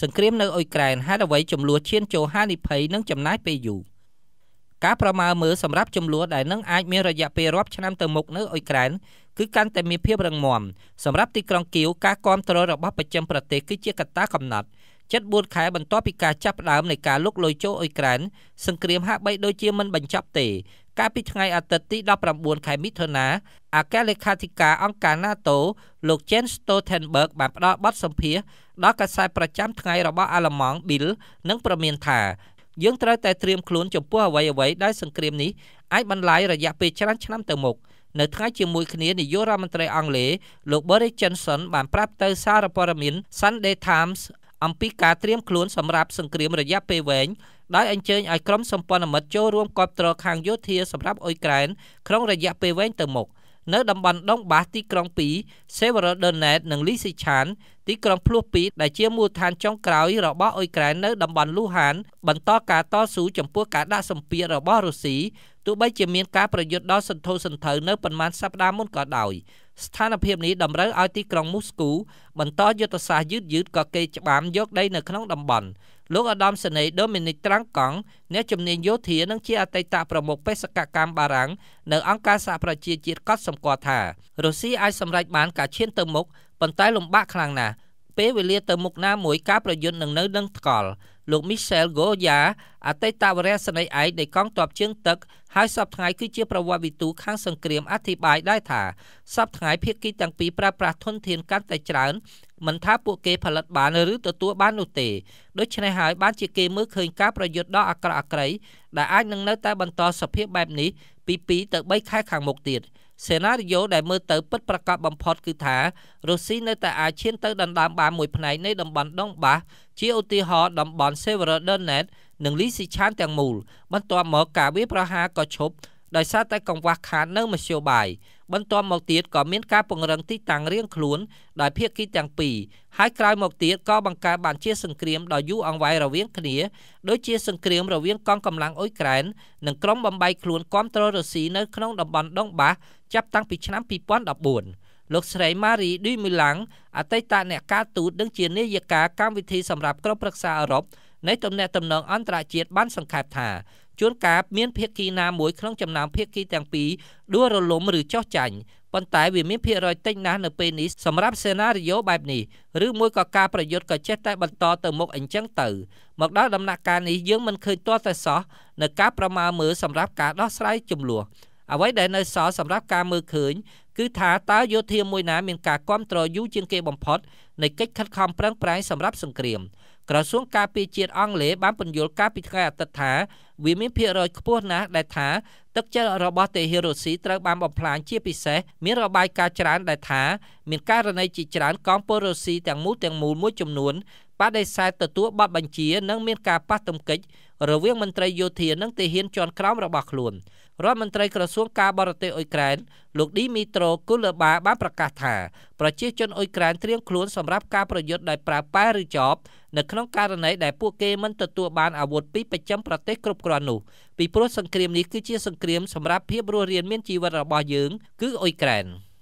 សង្គ្រាមនៅអ៊ុយក្រែនហេតុអ្វីចំនួនឈានចូលហានិភ័យនិងចំណាយពេលយូរការប្រមើលមើលសម្រាប់ចំនួនដែលនឹងអាចមានរយៈពេលរាប់ឆ្នាំទៅមុខនៅអ៊ុយក្រែនគឺកាន់តែមានភាពរឹងមាំសម្រាប់ទីក្រុងគៀវការគ្រប់គ្រងរបស់ប្រចាំប្រទេសគឺជាកត្តាកំណត់74ខែបន្ទាប់ពីការចាប់ផ្ដើមនៃការលុកលុយចូលអ៊ុយក្រែនសង្គ្រាមហាក់បីដូចជាមិនបញ្ចប់ទេ កាលពីថ្ងៃអាទិត្យទី19ខែមិថុនាអគ្គលេខាធិការអង្គការ NATO លោក Jens Stoltenberg បានផ្ដល់បទសម្ភាសន៍ដល់កាសែតប្រចាំថ្ងៃរបស់អាល្លឺម៉ង់ Bill និងប្រមានថាយើងត្រូវតែត្រៀមខ្លួនចំពោះអ្វីអ្វីដែលសង្គ្រាមនេះអាចបន្លាយរយៈពេលច្រើនឆ្នាំទៅមុខនៅថ្ងៃជាមួយគ្នានាយករដ្ឋមន្ត្រីអង់គ្លេសលោក Boris Johnson បានប្រាប់ទៅសារព័ត៌មាន Sunday Times អំពីការត្រៀមខ្លួនសម្រាប់សង្គ្រាមរយៈពេលវែងដោយអញ្ជើញឲ្យក្រុមសម្ព័ន្ធមិត្តចូលរួមគាំទ្រខាងយោធាសម្រាប់អ៊ុយក្រែនក្នុងរយៈពេលវែងទៅមុខ។នៅតំបន់ដងបាសទីក្រុង2 Severodonetsk និង Lysychan ទីក្រុងភ្លោះ2ដែលជាមូលដ្ឋានចុងក្រោយរបស់អ៊ុយក្រែននៅតំបន់លូហានបន្តការតស៊ូចំពោះការដាក់សម្ពាធរបស់រុស្ស៊ីទោះបីជាមានការប្រយុទ្ធដល់សន្ធោសន្ធៅនៅប៉ុន្មានសប្តាហ៍មុនក៏ដោយស្ថានភាពនេះតម្រូវឲ្យទីក្រុងមូស្គូបន្តយុទ្ធសាស្ត្រយឺតយឺតក៏គេច្បាមយកដីនៅក្នុងតំបន់លោកអាដាមសេនីដូមីនិកត្រាំងកង់អ្នកជំនាញយោធានិងជាអតីតប្រមុខបេសកកម្មបារាំងនៅអង្គការសហប្រជាជាតិក៏សម្គាល់ថារុស្ស៊ីអាចសម្រេចបានការឈានទៅមុខប៉ុន្តែលំបាកខ្លាំងណាស់ពេលវេលាទៅមុខណាមួយការប្រយុទ្ធនឹងនៅនឹងថ្កល់លោក Michel Goya អតីតវរៈសេនីយ៍ឯកនៃកងទ័ពជើងទឹកហើយសពថ្ងៃគឺជាប្រវត្តិវិទូខាងសង្គ្រាមអធិប្បាយដែរថាសពថ្ងៃភៀកគីទាំងពីរប្រើប្រាស់ធនធានកាន់តែច្រើនមិនថាពួកគេផលិតបានឬទទួលបាននោះទេដូច្នេះហើយបានជាគេមើលឃើញការប្រយុទ្ធដ៏អាក្រក់អាក្រៃដែលអាចនឹងនៅតែបន្តសភាពបែបនេះពី2ទៅ3ខែខាងមុខទៀត។សេណារីយ៉ូដែលមើលទៅពិតប្រាកដបំផុតគឺថារុស្ស៊ីនៅតែអាចឈានទៅដណ្ដើមបានមួយផ្នែកនៃតំបន់ដុងបាសជាឧទាហរណ៍តំបន់ Severodonetsk និង Lysychan ទាំងមូលបន្ទាប់មកការវាយប្រហារក៏ឈប់ដោយសារតែកង្វះខាតនៅមធ្យោបាយបន្ទាប់មកទៀតក៏មានការពង្រឹងទីតាំងរៀងខ្លួនដោយភាគីទាំងពីរហើយក្រោយមកទៀតក៏បង្កើតបានជាសង្គ្រាមដ៏យូរអង្វែងរវាងគ្នាដូចជាសង្គ្រាមរវាងកងកម្លាំងអ៊ុយក្រែននិងក្រុមបំបីខ្លួនគាំទ្ររុស្ស៊ីនៅក្នុងតំបន់ដុងបាសចាប់តាំងពីឆ្នាំ2014លោកស្រី Marie Du Milan អតីតអ្នកការទូតនិងជានាយិកាកម្មវិធីសម្រាប់ក្រុមប្រឹក្សាអឺរ៉ុបនៃទំនាក់ទំនងអន្តរជាតិបានសង្ខេបថាជួនកាលមានភាគីណាមួយក្នុងចំណោមភាគីទាំងពីរដួលរលំឬចោះចាញ់ប៉ុន្តែវាមានភាគរយតិចណាស់នៅពេលនេះសម្រាប់សេណារីយ៉ូបែបនេះឬមួយក៏ការប្រយុទ្ធក៏ចេះតែបន្តទៅមុខអញ្ចឹងទៅ មកដល់ដំណាក់កាលនេះយើងមិនឃើញទាល់តែសោះនៅការប្រមាមើលសម្រាប់ការដោះស្រាយចំនួនអ្វីដែលនៅសល់សម្រាប់ការមើលឃើញគឺថាតើយោធាមួយណាមានការគ្រប់គ្រងយូរជាងគេបំផុតនៃកិច្ចខិតខំប្រឹងប្រែងសម្រាប់សង្គ្រាម។ក្រសួងការពារជាតិអង់គ្លេសបានពន្យល់កាលពីថ្ងៃអាទិត្យថាវាមានភាគរយខ្ពស់ណាស់ដែលថា ទឹកចិត្តរបស់តេហេរូស៊ីត្រូវបានបំផ្លាញជាពិសេស មានរបាយការណ៍ច្រើនដែលថាមានករណីជាច្រើនកងពលរុស្ស៊ីទាំងមូលទាំងមូលមួយចំនួនបដិសេធទទួលបទបញ្ជានិងមានការប៉ះទង្គិចរវាងមន្ត្រីយោធានិងទាហានជាន់ក្រោមរបស់ខ្លួនរដ្ឋមន្ត្រីក្រសួងការបរទេសអ៊ុយក្រែនលោកឌីមីត្រូគូលបា បានប្រកាសថាប្រជាជនអ៊ុយក្រែនត្រៀមខ្លួនសម្រាប់ការប្រយុទ្ធដោយប្រើប៉ែឬចបនៅក្នុងករណីដែលពួកគេមិនទទួលបានអាវុធពីប្រចាំប្រទេសគ្រប់គ្រាន់នោះពីព្រោះសង្គ្រាមនេះគឺជាសង្គ្រាមសម្រាប់ភាពរស់រានមានជីវិតរបស់យើង គឺអ៊ុយក្រែន។